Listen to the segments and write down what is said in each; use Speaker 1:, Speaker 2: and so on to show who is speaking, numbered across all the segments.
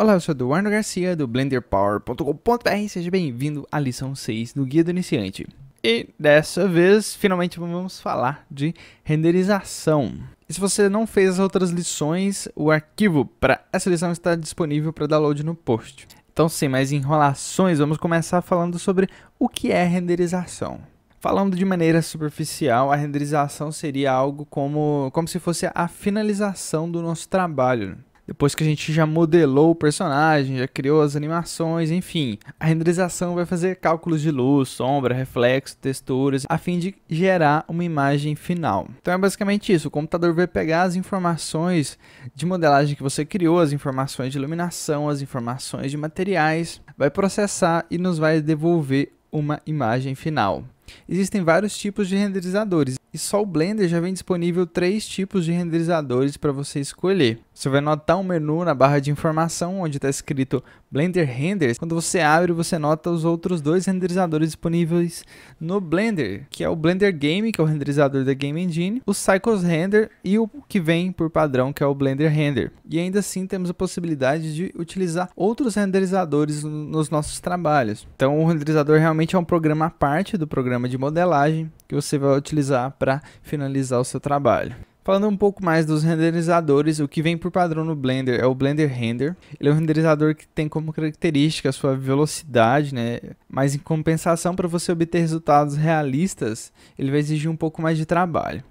Speaker 1: Olá, eu sou Eduardo Garcia do BlenderPower.com.br, seja bem-vindo à lição 6 do Guia do Iniciante. E dessa vez, finalmente vamos falar de renderização. E se você não fez as outras lições, o arquivo para essa lição está disponível para download no post. Então, sem mais enrolações, vamos começar falando sobre o que é renderização. Falando de maneira superficial, a renderização seria algo como, como se fosse a finalização do nosso trabalho. Depois que a gente já modelou o personagem, já criou as animações, enfim, a renderização vai fazer cálculos de luz, sombra, reflexo, texturas, a fim de gerar uma imagem final. Então é basicamente isso, o computador vai pegar as informações de modelagem que você criou, as informações de iluminação, as informações de materiais, vai processar e nos vai devolver uma imagem final. Existem vários tipos de renderizadores e só o Blender já vem disponível três tipos de renderizadores para você escolher. Você vai notar um menu na barra de informação onde está escrito Blender Renders. Quando você abre, você nota os outros dois renderizadores disponíveis no Blender, que é o Blender Game, que é o renderizador da Game Engine, o Cycles Render e o que vem por padrão, que é o Blender Render. E ainda assim temos a possibilidade de utilizar outros renderizadores nos nossos trabalhos. Então o renderizador realmente é um programa à parte do programa de modelagem que você vai utilizar para finalizar o seu trabalho. Falando um pouco mais dos renderizadores, o que vem por padrão no Blender é o Blender Render. Ele é um renderizador que tem como característica a sua velocidade, né? Mas em compensação, para você obter resultados realistas, ele vai exigir um pouco mais de trabalho.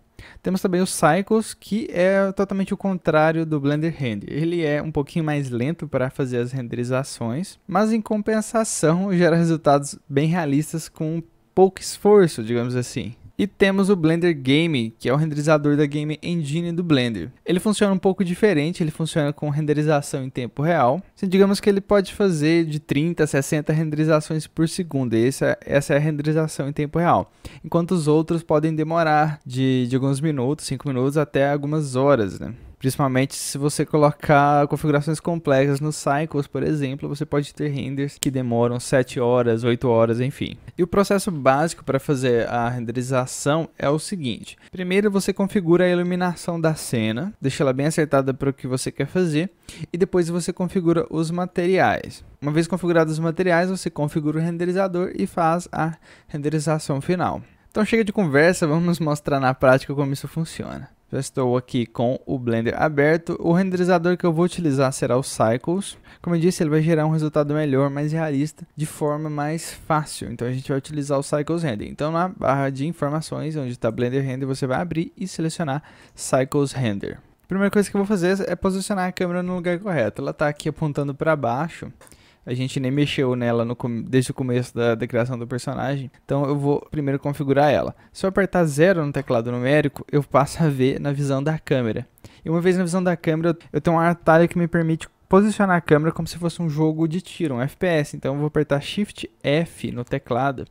Speaker 1: Temos também o Cycles, que é totalmente o contrário do Blender Render. Ele é um pouquinho mais lento para fazer as renderizações, mas em compensação gera resultados bem realistas com pouco esforço, digamos assim. E temos o Blender Game, que é o renderizador da Game Engine do Blender. Ele funciona um pouco diferente, ele funciona com renderização em tempo real. Então, digamos que ele pode fazer de 30 a 60 renderizações por segundo, e essa, é, essa é a renderização em tempo real. Enquanto os outros podem demorar de, de alguns minutos, 5 minutos, até algumas horas, né? Principalmente se você colocar configurações complexas nos cycles, por exemplo, você pode ter renders que demoram 7 horas, 8 horas, enfim. E o processo básico para fazer a renderização é o seguinte: primeiro você configura a iluminação da cena, deixa ela bem acertada para o que você quer fazer, e depois você configura os materiais. Uma vez configurados os materiais, você configura o renderizador e faz a renderização final. Então chega de conversa, vamos mostrar na prática como isso funciona. Já estou aqui com o Blender aberto. O renderizador que eu vou utilizar será o Cycles. Como eu disse, ele vai gerar um resultado melhor, mais realista, de forma mais fácil. Então a gente vai utilizar o Cycles Render. Então na barra de informações, onde está Blender Render, você vai abrir e selecionar Cycles Render. A primeira coisa que eu vou fazer é posicionar a câmera no lugar correto. Ela está aqui apontando para baixo a gente nem mexeu nela no, desde o começo da, da criação do personagem. Então eu vou primeiro configurar ela. Se eu apertar zero no teclado numérico, eu passo a ver na visão da câmera. E uma vez na visão da câmera, eu tenho um atalho que me permite posicionar a câmera como se fosse um jogo de tiro, um FPS. Então eu vou apertar Shift F no teclado.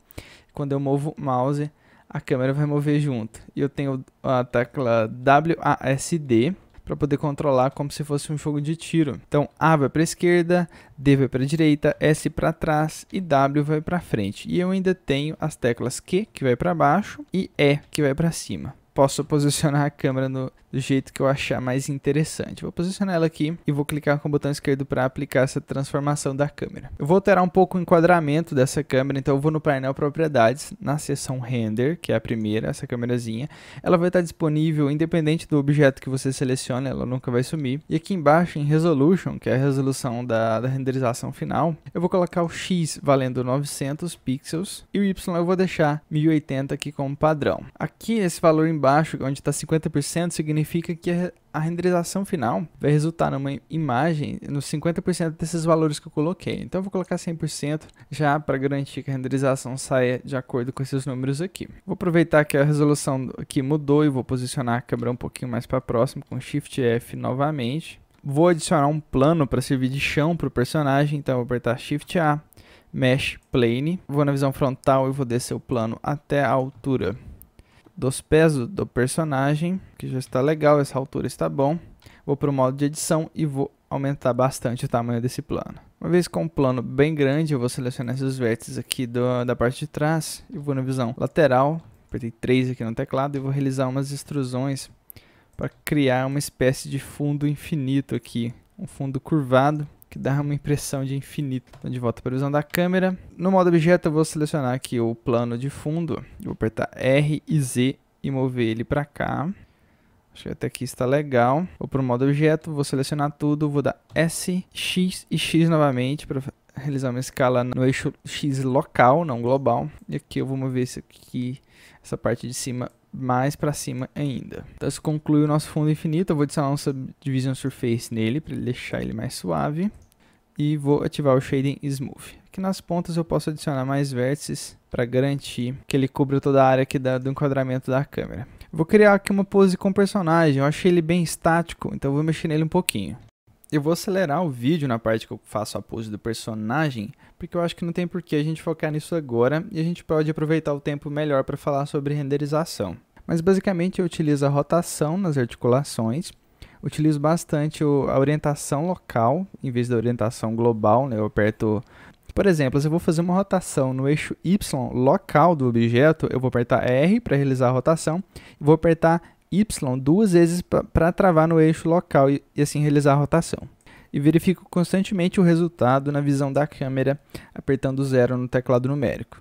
Speaker 1: Quando eu movo o mouse, a câmera vai mover junto. E eu tenho a tecla WASD para poder controlar como se fosse um jogo de tiro. Então A vai para a esquerda, D vai para a direita, S para trás e W vai para frente. E eu ainda tenho as teclas Q que vai para baixo e E que vai para cima posso posicionar a câmera no, do jeito que eu achar mais interessante. Vou posicionar ela aqui e vou clicar com o botão esquerdo para aplicar essa transformação da câmera. Eu vou alterar um pouco o enquadramento dessa câmera, então eu vou no painel propriedades, na seção render, que é a primeira, essa câmerazinha. Ela vai estar disponível independente do objeto que você seleciona, ela nunca vai sumir. E aqui embaixo em resolution, que é a resolução da, da renderização final, eu vou colocar o X valendo 900 pixels e o Y eu vou deixar 1080 aqui como padrão. Aqui esse valor embaixo baixo, onde está 50%, significa que a renderização final vai resultar numa imagem nos 50% desses valores que eu coloquei. Então eu vou colocar 100% já para garantir que a renderização saia de acordo com esses números aqui. Vou aproveitar que a resolução aqui mudou e vou posicionar a câmera um pouquinho mais para próximo com Shift F novamente. Vou adicionar um plano para servir de chão para o personagem, então eu vou apertar Shift A, Mesh Plane. Vou na visão frontal e vou descer o plano até a altura dos pesos do personagem, que já está legal, essa altura está bom. Vou para o modo de edição e vou aumentar bastante o tamanho desse plano. Uma vez com um plano bem grande, eu vou selecionar esses vértices aqui do, da parte de trás e vou na visão lateral, apertei 3 aqui no teclado e vou realizar umas extrusões para criar uma espécie de fundo infinito aqui, um fundo curvado que dá uma impressão de infinito. Então, de volta para a visão da câmera. No modo objeto, eu vou selecionar aqui o plano de fundo. Vou apertar R e Z e mover ele para cá. Acho que até aqui está legal. Vou para o modo objeto, vou selecionar tudo, vou dar S, X e X novamente para realizar uma escala no eixo X local, não global. E aqui eu vou mover isso aqui, essa parte de cima mais para cima ainda. Então isso conclui o nosso fundo infinito, eu vou adicionar um Subdivision Surface nele para deixar ele mais suave e vou ativar o Shading Smooth. Aqui nas pontas eu posso adicionar mais vértices para garantir que ele cubra toda a área aqui do enquadramento da câmera. Vou criar aqui uma pose com o personagem, eu achei ele bem estático, então vou mexer nele um pouquinho. Eu vou acelerar o vídeo na parte que eu faço a pose do personagem, porque eu acho que não tem por que a gente focar nisso agora e a gente pode aproveitar o tempo melhor para falar sobre renderização. Mas basicamente eu utilizo a rotação nas articulações, utilizo bastante a orientação local em vez da orientação global, né? eu aperto por exemplo, se eu vou fazer uma rotação no eixo Y local do objeto, eu vou apertar R para realizar a rotação, vou apertar Y duas vezes para travar no eixo local e, e assim realizar a rotação. E verifico constantemente o resultado na visão da câmera, apertando zero no teclado numérico.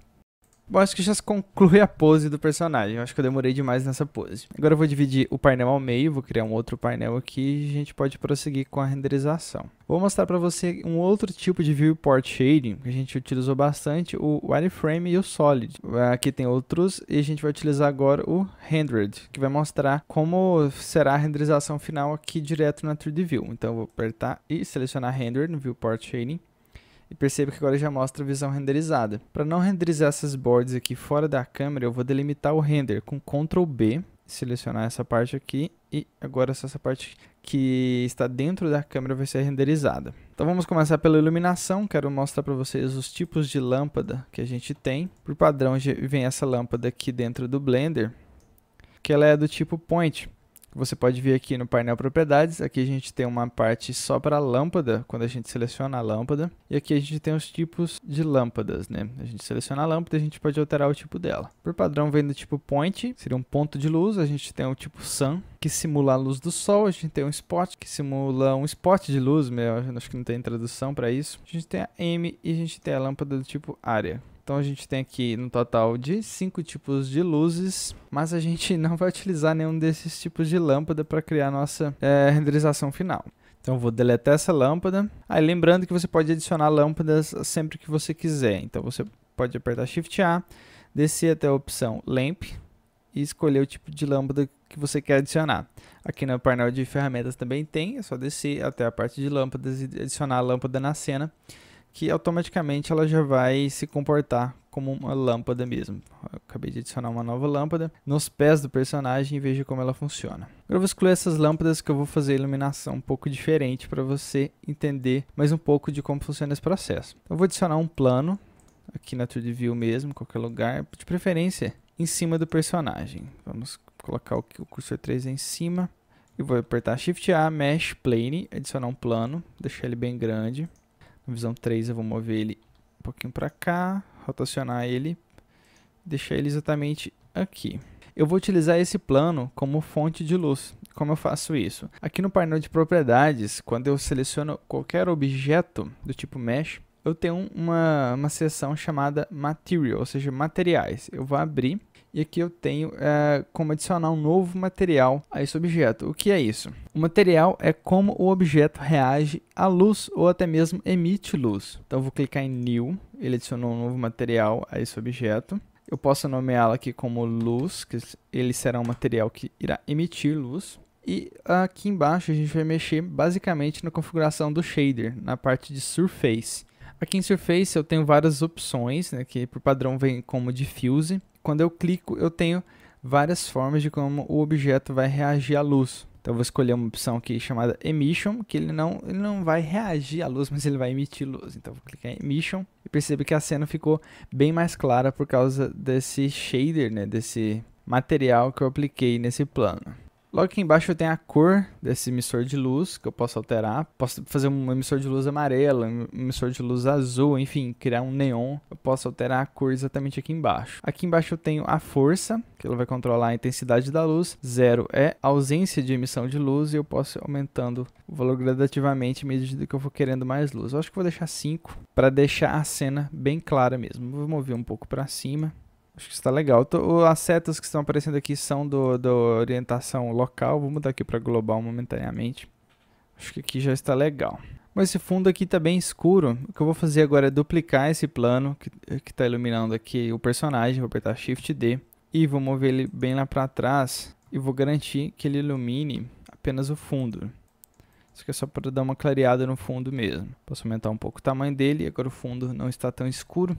Speaker 1: Bom, acho que já se conclui a pose do personagem. Eu acho que eu demorei demais nessa pose. Agora eu vou dividir o painel ao meio, vou criar um outro painel aqui e a gente pode prosseguir com a renderização. Vou mostrar para você um outro tipo de viewport shading que a gente utilizou bastante, o wireframe e o solid. Aqui tem outros e a gente vai utilizar agora o rendered, que vai mostrar como será a renderização final aqui direto na 3D View. Então eu vou apertar e selecionar rendered no viewport shading e perceba que agora já mostra a visão renderizada. Para não renderizar essas bordas aqui fora da câmera, eu vou delimitar o render com Ctrl B, selecionar essa parte aqui e agora só essa parte que está dentro da câmera vai ser renderizada. Então vamos começar pela iluminação, quero mostrar para vocês os tipos de lâmpada que a gente tem. Por padrão vem essa lâmpada aqui dentro do Blender, que ela é do tipo point você pode ver aqui no painel propriedades, aqui a gente tem uma parte só para lâmpada, quando a gente seleciona a lâmpada, e aqui a gente tem os tipos de lâmpadas, né? A gente seleciona a lâmpada, a gente pode alterar o tipo dela. Por padrão vem do tipo point, seria um ponto de luz, a gente tem o tipo sun, que simula a luz do sol, a gente tem um spot, que simula um spot de luz, meu, acho que não tem tradução para isso. A gente tem a M e a gente tem a lâmpada do tipo área. Então a gente tem aqui no um total de cinco tipos de luzes, mas a gente não vai utilizar nenhum desses tipos de lâmpada para criar nossa é, renderização final. Então vou deletar essa lâmpada. Aí ah, lembrando que você pode adicionar lâmpadas sempre que você quiser. Então você pode apertar Shift A, descer até a opção Lamp e escolher o tipo de lâmpada que você quer adicionar. Aqui no painel de ferramentas também tem, é só descer até a parte de lâmpadas e adicionar a lâmpada na cena que automaticamente ela já vai se comportar como uma lâmpada mesmo. Eu acabei de adicionar uma nova lâmpada nos pés do personagem e veja como ela funciona. Agora eu vou excluir essas lâmpadas que eu vou fazer a iluminação um pouco diferente para você entender mais um pouco de como funciona esse processo. Então, eu vou adicionar um plano aqui na 3D View mesmo, qualquer lugar, de preferência em cima do personagem. Vamos colocar o cursor 3 em cima e vou apertar Shift A, Mesh Plane, adicionar um plano, deixar ele bem grande. No visão 3 eu vou mover ele um pouquinho para cá, rotacionar ele, deixar ele exatamente aqui. Eu vou utilizar esse plano como fonte de luz. Como eu faço isso? Aqui no painel de propriedades, quando eu seleciono qualquer objeto do tipo mesh, eu tenho uma, uma seção chamada material, ou seja, materiais. Eu vou abrir e aqui eu tenho é, como adicionar um novo material a esse objeto. O que é isso? O material é como o objeto reage à luz ou até mesmo emite luz. Então eu vou clicar em New, ele adicionou um novo material a esse objeto. Eu posso nomeá-la aqui como luz, que ele será um material que irá emitir luz. E aqui embaixo a gente vai mexer basicamente na configuração do shader, na parte de surface. Aqui em Surface eu tenho várias opções, né, que por padrão vem como Diffuse quando eu clico, eu tenho várias formas de como o objeto vai reagir à luz. Então eu vou escolher uma opção aqui chamada Emission, que ele não, ele não vai reagir à luz, mas ele vai emitir luz. Então eu vou clicar em Emission e percebe que a cena ficou bem mais clara por causa desse shader, né, desse material que eu apliquei nesse plano. Logo aqui embaixo eu tenho a cor desse emissor de luz que eu posso alterar. Posso fazer um emissor de luz amarelo, um emissor de luz azul, enfim, criar um neon. Eu posso alterar a cor exatamente aqui embaixo. Aqui embaixo eu tenho a força, que ela vai controlar a intensidade da luz. Zero é ausência de emissão de luz e eu posso ir aumentando o valor gradativamente à medida que eu for querendo mais luz. Eu acho que vou deixar 5 para deixar a cena bem clara mesmo. Vou mover um pouco para cima. Acho que está legal. Tô, as setas que estão aparecendo aqui são do, do orientação local. Vou mudar aqui para global momentaneamente. Acho que aqui já está legal. Mas esse fundo aqui está bem escuro. O que eu vou fazer agora é duplicar esse plano que está iluminando aqui o personagem. Vou apertar Shift D e vou mover ele bem lá para trás. E vou garantir que ele ilumine apenas o fundo. Isso aqui é só para dar uma clareada no fundo mesmo. Posso aumentar um pouco o tamanho dele. Agora o fundo não está tão escuro.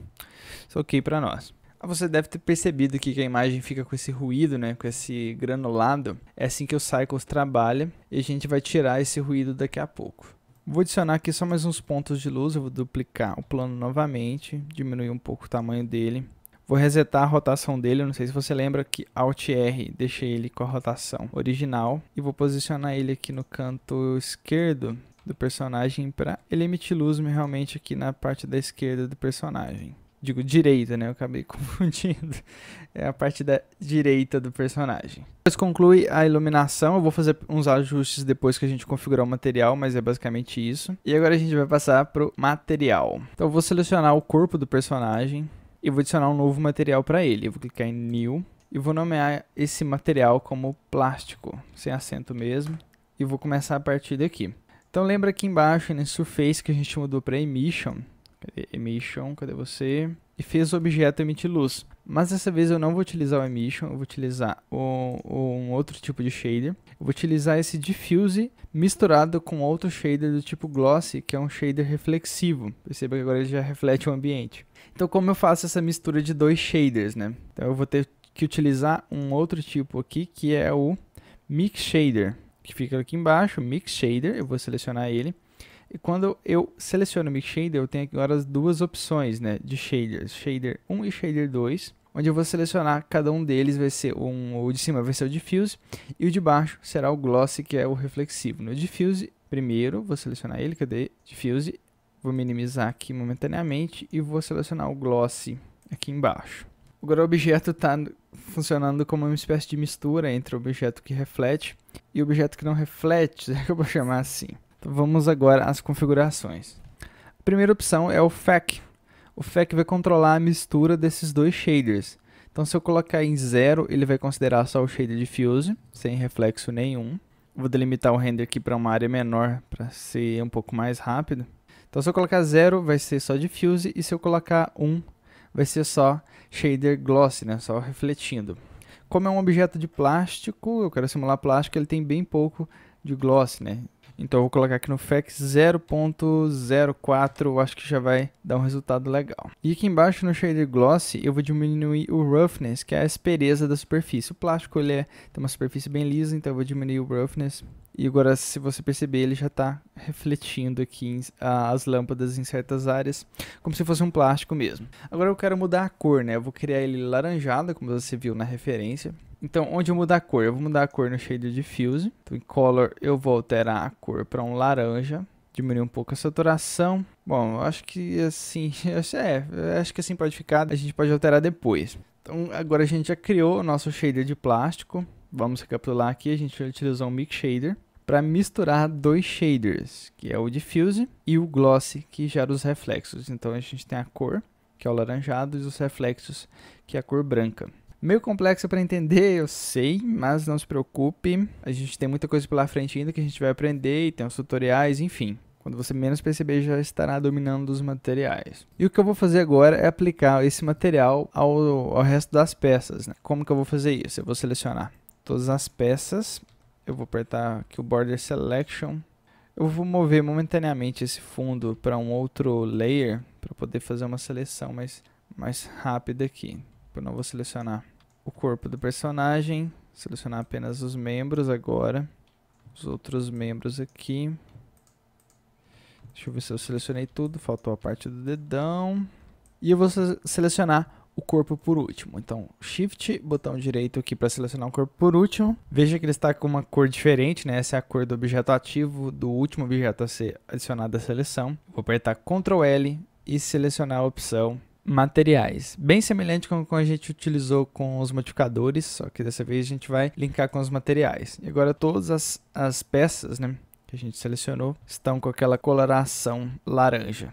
Speaker 1: Isso é ok para nós. Você deve ter percebido que a imagem fica com esse ruído, né? Com esse granulado. É assim que o Cycles trabalha e a gente vai tirar esse ruído daqui a pouco. Vou adicionar aqui só mais uns pontos de luz, eu vou duplicar o plano novamente, diminuir um pouco o tamanho dele. Vou resetar a rotação dele, não sei se você lembra que Alt R deixei ele com a rotação original. E vou posicionar ele aqui no canto esquerdo do personagem para ele emitir luz realmente aqui na parte da esquerda do personagem. Digo, direita, né? Eu acabei confundindo. É a parte da direita do personagem. Depois conclui a iluminação. Eu vou fazer uns ajustes depois que a gente configurar o material, mas é basicamente isso. E agora a gente vai passar pro material. Então eu vou selecionar o corpo do personagem e vou adicionar um novo material para ele. Eu vou clicar em New e vou nomear esse material como plástico, sem acento mesmo. E vou começar a partir daqui. Então lembra aqui embaixo, na né, Surface, que a gente mudou para Emission Cadê? Emission, cadê você? E fez o objeto emitir luz. Mas dessa vez eu não vou utilizar o Emission, eu vou utilizar um outro tipo de shader. Eu vou utilizar esse Diffuse misturado com outro shader do tipo Glossy, que é um shader reflexivo. Perceba que agora ele já reflete o ambiente. Então como eu faço essa mistura de dois shaders, né? Então eu vou ter que utilizar um outro tipo aqui, que é o Mix Shader, que fica aqui embaixo, Mix Shader, eu vou selecionar ele. E quando eu seleciono o Mix Shader, eu tenho agora as duas opções né, de shaders, shader 1 e shader 2, onde eu vou selecionar cada um deles, vai ser um, o de cima vai ser o diffuse e o de baixo será o glossy, que é o reflexivo. No diffuse, primeiro, vou selecionar ele, cadê? É diffuse, vou minimizar aqui momentaneamente e vou selecionar o glossy aqui embaixo. Agora o objeto está funcionando como uma espécie de mistura entre o objeto que reflete e o objeto que não reflete, é que eu vou chamar assim. Vamos agora às configurações. A primeira opção é o FAC. O FAC vai controlar a mistura desses dois shaders. Então se eu colocar em 0, ele vai considerar só o shader diffuse, sem reflexo nenhum. Vou delimitar o render aqui para uma área menor, para ser um pouco mais rápido. Então se eu colocar 0, vai ser só diffuse, e se eu colocar 1, um, vai ser só shader gloss, né? só refletindo. Como é um objeto de plástico, eu quero simular plástico, ele tem bem pouco de gloss, né? Então eu vou colocar aqui no fax 0.04, acho que já vai dar um resultado legal. E aqui embaixo no shader gloss eu vou diminuir o roughness, que é a aspereza da superfície. O plástico ele é, tem uma superfície bem lisa, então eu vou diminuir o roughness. E agora se você perceber ele já está refletindo aqui as lâmpadas em certas áreas, como se fosse um plástico mesmo. Agora eu quero mudar a cor, né? Eu vou criar ele laranjado, como você viu na referência. Então, onde eu mudar a cor? Eu vou mudar a cor no de Diffuse. Então, em Color, eu vou alterar a cor para um laranja. Diminuir um pouco a saturação. Bom, acho que assim... É, acho que assim pode ficar. A gente pode alterar depois. Então, agora a gente já criou o nosso shader de plástico. Vamos recapitular aqui. A gente vai utilizar um Mix Shader para misturar dois shaders, que é o Diffuse e o Gloss, que gera os reflexos. Então, a gente tem a cor, que é o laranjado, e os reflexos, que é a cor branca. Meio complexo para entender, eu sei, mas não se preocupe. A gente tem muita coisa pela frente ainda que a gente vai aprender e tem os tutoriais, enfim. Quando você menos perceber, já estará dominando os materiais. E o que eu vou fazer agora é aplicar esse material ao, ao resto das peças. Né? Como que eu vou fazer isso? Eu vou selecionar todas as peças. Eu vou apertar aqui o Border Selection. Eu vou mover momentaneamente esse fundo para um outro layer para poder fazer uma seleção mais, mais rápida aqui corpo. Eu não vou selecionar o corpo do personagem. Selecionar apenas os membros agora. Os outros membros aqui. Deixa eu ver se eu selecionei tudo. Faltou a parte do dedão. E eu vou selecionar o corpo por último. Então, Shift, botão direito aqui para selecionar o corpo por último. Veja que ele está com uma cor diferente, né? Essa é a cor do objeto ativo, do último objeto a ser adicionado à seleção. Vou apertar Ctrl L e selecionar a opção materiais. Bem semelhante com o que a gente utilizou com os modificadores, só que dessa vez a gente vai linkar com os materiais. E agora todas as, as peças, né? que a gente selecionou estão com aquela coloração laranja.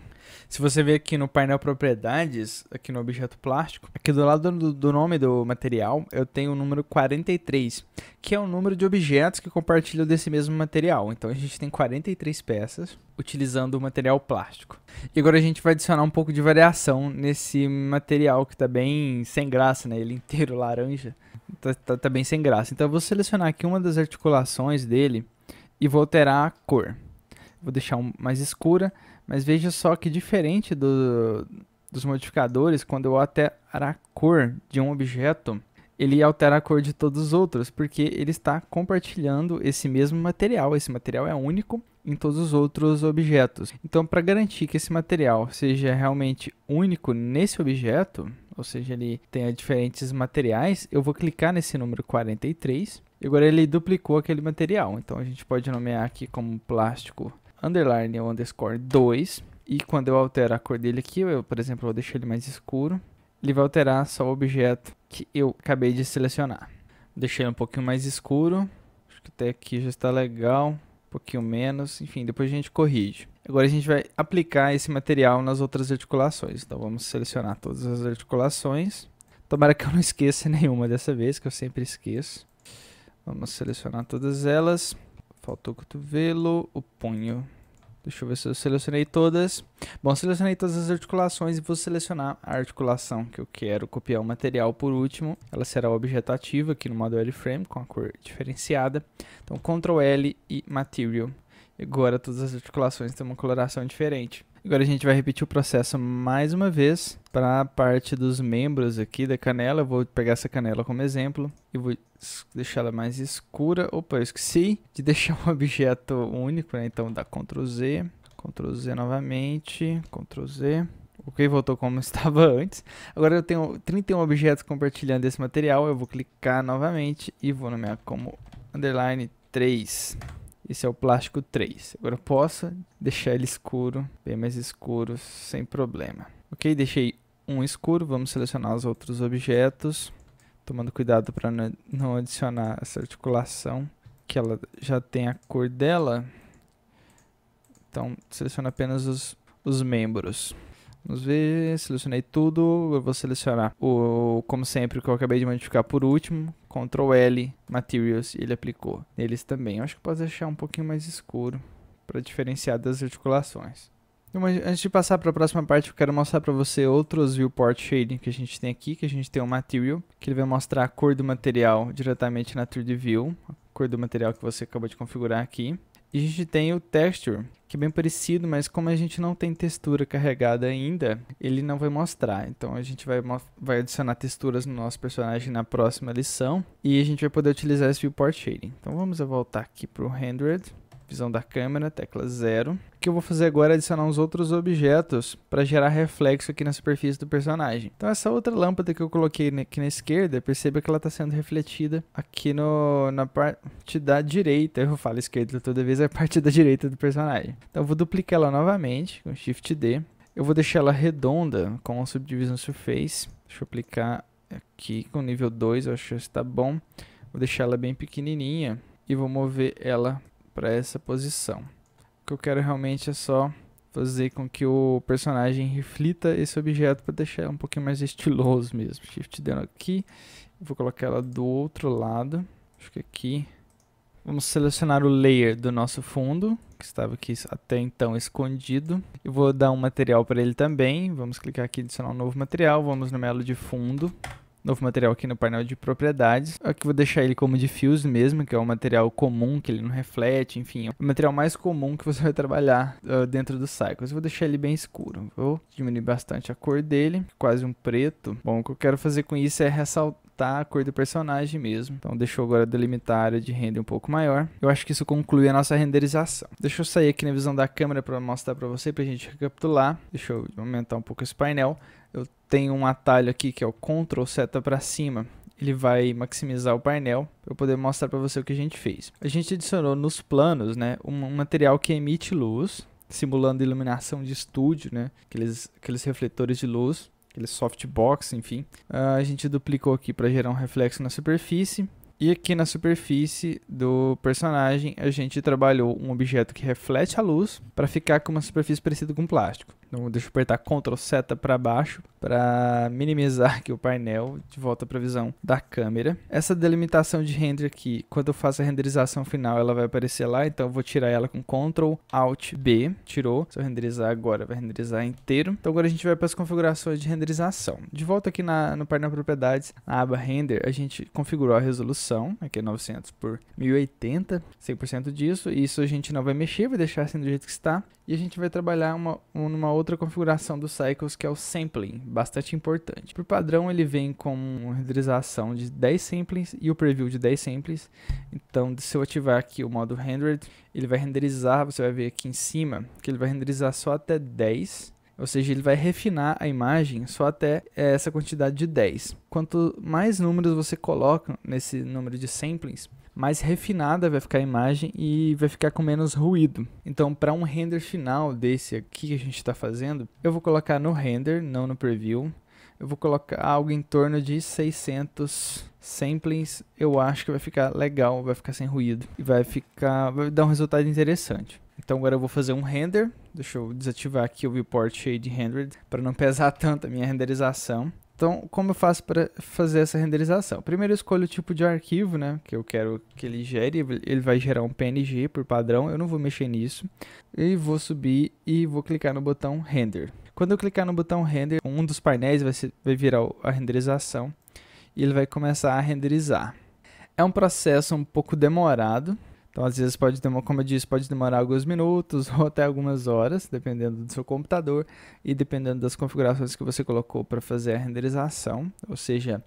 Speaker 1: Se você ver aqui no painel propriedades, aqui no objeto plástico, aqui do lado do, do nome do material, eu tenho o número 43, que é o número de objetos que compartilham desse mesmo material. Então a gente tem 43 peças utilizando o material plástico. E agora a gente vai adicionar um pouco de variação nesse material que está bem sem graça, né? Ele inteiro laranja, está tá, tá bem sem graça. Então eu vou selecionar aqui uma das articulações dele e vou alterar a cor. Vou deixar um mais escura mas veja só que diferente do, dos modificadores, quando eu alterar a cor de um objeto, ele altera a cor de todos os outros, porque ele está compartilhando esse mesmo material. Esse material é único em todos os outros objetos. Então, para garantir que esse material seja realmente único nesse objeto, ou seja, ele tenha diferentes materiais, eu vou clicar nesse número 43. E agora ele duplicou aquele material. Então, a gente pode nomear aqui como plástico underline ou underscore 2. E quando eu altero a cor dele aqui, eu, por exemplo, eu deixar ele mais escuro, ele vai alterar só o objeto que eu acabei de selecionar. Deixei um pouquinho mais escuro, acho que até aqui já está legal, um pouquinho menos, enfim, depois a gente corrige. Agora a gente vai aplicar esse material nas outras articulações, então vamos selecionar todas as articulações. Tomara que eu não esqueça nenhuma dessa vez, que eu sempre esqueço. Vamos selecionar todas elas. Faltou o cotovelo, o punho Deixa eu ver se eu selecionei todas. Bom, selecionei todas as articulações e vou selecionar a articulação que eu quero copiar o material por último. Ela será o objeto ativo aqui no modo L-Frame, com a cor diferenciada. Então, Ctrl L e Material. Agora todas as articulações têm uma coloração diferente. Agora a gente vai repetir o processo mais uma vez para a parte dos membros aqui da canela. Eu vou pegar essa canela como exemplo e vou deixar ela mais escura. Opa, eu esqueci de deixar um objeto único, né? Então dá Ctrl Z, Ctrl Z novamente, Ctrl Z. Ok, voltou como estava antes. Agora eu tenho 31 objetos compartilhando esse material. Eu vou clicar novamente e vou nomear como underline 3. Esse é o plástico 3. Agora eu posso deixar ele escuro, bem mais escuro, sem problema. Ok, deixei um escuro, vamos selecionar os outros objetos, tomando cuidado para não adicionar essa articulação, que ela já tem a cor dela. Então, seleciona apenas os, os membros. Vamos ver, selecionei tudo, eu vou selecionar o, como sempre, que eu acabei de modificar por último, Ctrl L, Materials, e ele aplicou neles também. Eu acho que posso deixar um pouquinho mais escuro, para diferenciar das articulações. antes de passar para a próxima parte, eu quero mostrar para você outros viewport shading que a gente tem aqui, que a gente tem o Material, que ele vai mostrar a cor do material diretamente na 3D View, a cor do material que você acabou de configurar aqui. E a gente tem o texture, que é bem parecido, mas como a gente não tem textura carregada ainda, ele não vai mostrar. Então a gente vai, vai adicionar texturas no nosso personagem na próxima lição e a gente vai poder utilizar esse viewport shading. Então vamos voltar aqui para o rendered visão da câmera, tecla 0. O que eu vou fazer agora é adicionar uns outros objetos para gerar reflexo aqui na superfície do personagem. Então essa outra lâmpada que eu coloquei aqui na esquerda, perceba que ela está sendo refletida aqui no, na parte da direita, eu falo esquerda toda vez, é a parte da direita do personagem. Então eu vou duplicar ela novamente com Shift D. Eu vou deixar ela redonda com subdivisão Subdivision Surface. Deixa eu aplicar aqui com nível 2, eu acho que está bom. Vou deixar ela bem pequenininha e vou mover ela para essa posição. O que eu quero realmente é só fazer com que o personagem reflita esse objeto para deixar um pouquinho mais estiloso mesmo. Shift dando aqui, vou colocar ela do outro lado, acho que aqui. Vamos selecionar o layer do nosso fundo, que estava aqui até então escondido. Eu vou dar um material para ele também, vamos clicar aqui em adicionar um novo material, vamos no melo de fundo novo material aqui no painel de propriedades. Aqui vou deixar ele como diffuse mesmo, que é um material comum, que ele não reflete, enfim. É o material mais comum que você vai trabalhar uh, dentro do Cycles. Vou deixar ele bem escuro. Vou diminuir bastante a cor dele, quase um preto. Bom, o que eu quero fazer com isso é ressaltar matar a cor do personagem mesmo. Então deixou agora delimitar a área de render um pouco maior. Eu acho que isso conclui a nossa renderização. Deixa eu sair aqui na visão da câmera para mostrar para você, para a gente recapitular. Deixa eu aumentar um pouco esse painel. Eu tenho um atalho aqui que é o Ctrl seta para cima ele vai maximizar o painel para eu poder mostrar para você o que a gente fez. A gente adicionou nos planos né, um, um material que emite luz, simulando iluminação de estúdio, né, aqueles, aqueles refletores de luz aquele softbox, enfim. Ah, a gente duplicou aqui para gerar um reflexo na superfície. E aqui na superfície do personagem, a gente trabalhou um objeto que reflete a luz para ficar com uma superfície parecida com plástico. Então, deixa eu apertar Ctrl seta para baixo para minimizar aqui o painel de volta para a visão da câmera. Essa delimitação de render aqui, quando eu faço a renderização final, ela vai aparecer lá, então eu vou tirar ela com Ctrl Alt B, tirou. Se eu renderizar agora, vai renderizar inteiro. Então agora a gente vai para as configurações de renderização. De volta aqui na, no painel propriedades, na aba render, a gente configurou a resolução, aqui é 900 por 1080, 100% disso, e isso a gente não vai mexer, vai deixar assim do jeito que está. E a gente vai trabalhar uma, uma outra configuração do Cycles, que é o sampling, bastante importante. Por padrão, ele vem com uma renderização de 10 samples e o preview de 10 samples. Então, se eu ativar aqui o modo rendered, ele vai renderizar, você vai ver aqui em cima, que ele vai renderizar só até 10 ou seja, ele vai refinar a imagem só até eh, essa quantidade de 10. Quanto mais números você coloca nesse número de samplings, mais refinada vai ficar a imagem e vai ficar com menos ruído. Então, para um render final desse aqui que a gente está fazendo, eu vou colocar no render, não no preview. Eu vou colocar algo em torno de 600 samplings. Eu acho que vai ficar legal, vai ficar sem ruído e vai ficar, vai dar um resultado interessante. Então agora eu vou fazer um render. Deixa eu desativar aqui o viewport shade rendered para não pesar tanto a minha renderização. Então, como eu faço para fazer essa renderização? Primeiro eu escolho o tipo de arquivo, né, que eu quero que ele gere, ele vai gerar um PNG por padrão, eu não vou mexer nisso. E vou subir e vou clicar no botão render. Quando eu clicar no botão render, um dos painéis vai, ser, vai virar a renderização e ele vai começar a renderizar. É um processo um pouco demorado, então, às vezes, pode demorar, como eu disse, pode demorar alguns minutos ou até algumas horas, dependendo do seu computador e dependendo das configurações que você colocou para fazer a renderização. Ou seja,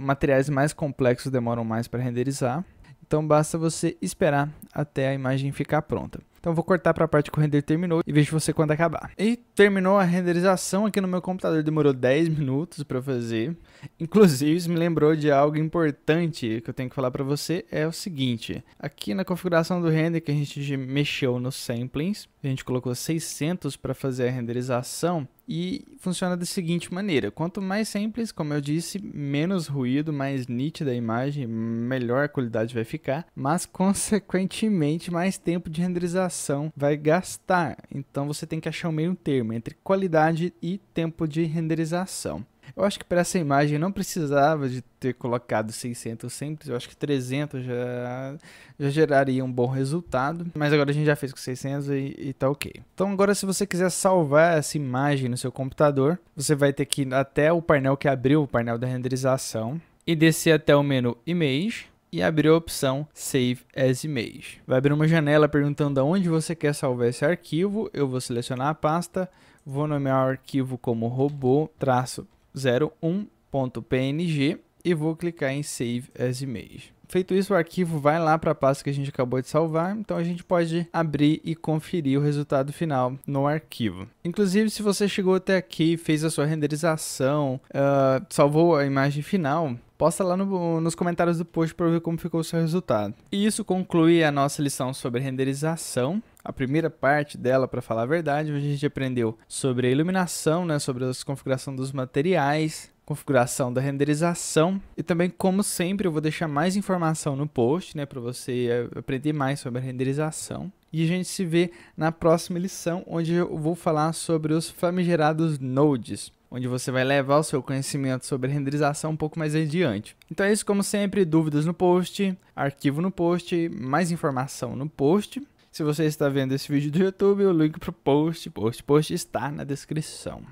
Speaker 1: materiais mais complexos demoram mais para renderizar. Então, basta você esperar até a imagem ficar pronta. Então vou cortar para a parte que o render terminou e vejo você quando acabar. E terminou a renderização aqui no meu computador, demorou 10 minutos para fazer. Inclusive, isso me lembrou de algo importante que eu tenho que falar para você, é o seguinte. Aqui na configuração do render que a gente mexeu nos samplings, a gente colocou 600 para fazer a renderização, e funciona da seguinte maneira: quanto mais simples, como eu disse, menos ruído, mais nítida a imagem, melhor a qualidade vai ficar, mas consequentemente mais tempo de renderização vai gastar. Então você tem que achar o meio termo entre qualidade e tempo de renderização. Eu acho que para essa imagem não precisava de ter colocado 600 simples, eu acho que 300 já, já geraria um bom resultado, mas agora a gente já fez com 600 e, e tá ok. Então agora se você quiser salvar essa imagem no seu computador, você vai ter que ir até o painel que abriu, o painel da renderização, e descer até o menu Image, e abrir a opção Save as Image. Vai abrir uma janela perguntando aonde você quer salvar esse arquivo. Eu vou selecionar a pasta, vou nomear o arquivo como robô-traço 01.png e vou clicar em Save as Image. Feito isso, o arquivo vai lá para a pasta que a gente acabou de salvar, então a gente pode abrir e conferir o resultado final no arquivo. Inclusive, se você chegou até aqui, fez a sua renderização, uh, salvou a imagem final, Posta lá no, nos comentários do post para ver como ficou o seu resultado. E isso conclui a nossa lição sobre renderização. A primeira parte dela, para falar a verdade, a gente aprendeu sobre a iluminação, né, sobre a configuração dos materiais, configuração da renderização e também, como sempre, eu vou deixar mais informação no post, né, para você eh, aprender mais sobre a renderização. E a gente se vê na próxima lição, onde eu vou falar sobre os famigerados nodes onde você vai levar o seu conhecimento sobre renderização um pouco mais adiante. Então é isso, como sempre, dúvidas no post, arquivo no post, mais informação no post. Se você está vendo esse vídeo do YouTube, o link para o post, post, post está na descrição.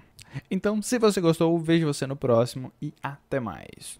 Speaker 1: Então, se você gostou, vejo você no próximo e até mais.